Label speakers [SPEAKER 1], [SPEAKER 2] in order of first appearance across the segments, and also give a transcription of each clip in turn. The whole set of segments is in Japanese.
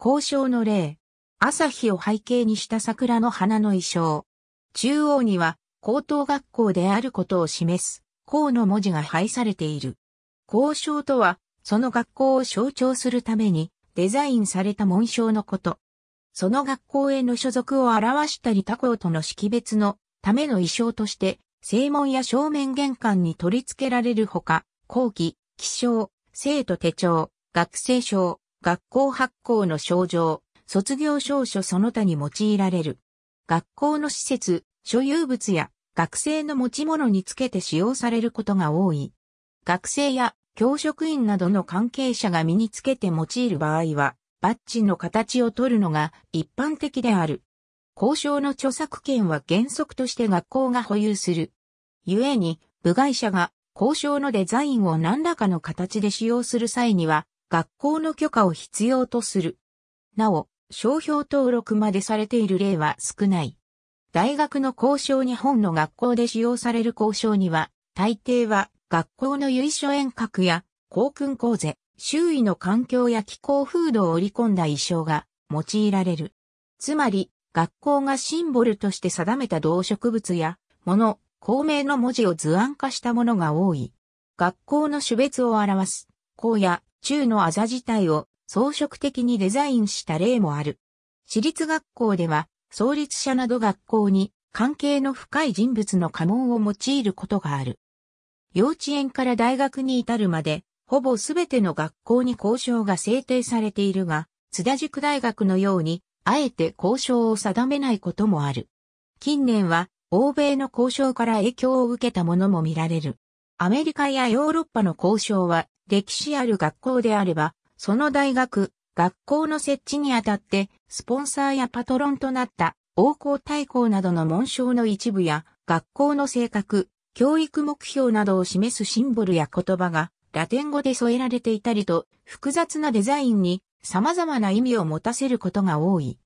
[SPEAKER 1] 交渉の例。朝日を背景にした桜の花の衣装。中央には、高等学校であることを示す、校の文字が配されている。校渉とは、その学校を象徴するために、デザインされた紋章のこと。その学校への所属を表したり他校との識別のための衣装として、正門や正面玄関に取り付けられるほか、後期、気象、生徒手帳、学生証、学校発行の症状、卒業証書その他に用いられる。学校の施設、所有物や学生の持ち物につけて使用されることが多い。学生や教職員などの関係者が身につけて用いる場合は、バッジの形を取るのが一般的である。交渉の著作権は原則として学校が保有する。故に、部外者が交渉のデザインを何らかの形で使用する際には、学校の許可を必要とする。なお、商標登録までされている例は少ない。大学の交渉日本の学校で使用される交渉には、大抵は学校の由緒遠隔や校訓講座、周囲の環境や気候風土を織り込んだ衣装が用いられる。つまり、学校がシンボルとして定めた動植物や、物、公名の文字を図案化したものが多い。学校の種別を表す、校や中のあざ自体を装飾的にデザインした例もある。私立学校では、創立者など学校に関係の深い人物の家紋を用いることがある。幼稚園から大学に至るまで、ほぼすべての学校に交渉が制定されているが、津田塾大学のように、あえて交渉を定めないこともある。近年は、欧米の交渉から影響を受けたものも見られる。アメリカやヨーロッパの交渉は歴史ある学校であれば、その大学、学校の設置にあたって、スポンサーやパトロンとなった王校大校などの紋章の一部や、学校の性格、教育目標などを示すシンボルや言葉が、ラテン語で添えられていたりと、複雑なデザインに様々な意味を持たせることが多い。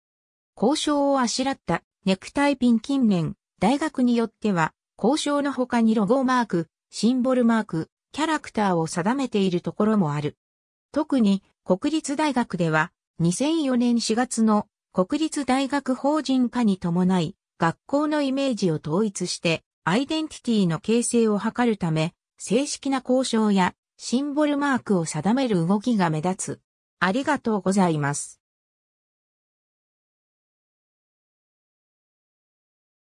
[SPEAKER 1] 交渉をあしらったネクタイピン近年、大学によっては、交渉の他にロゴマーク、シンボルマーク、キャラクターを定めているところもある。特に国立大学では2004年4月の国立大学法人化に伴い学校のイメージを統一してアイデンティティの形成を図るため正式な交渉やシンボルマークを定める動きが目立つ。ありがとうございます。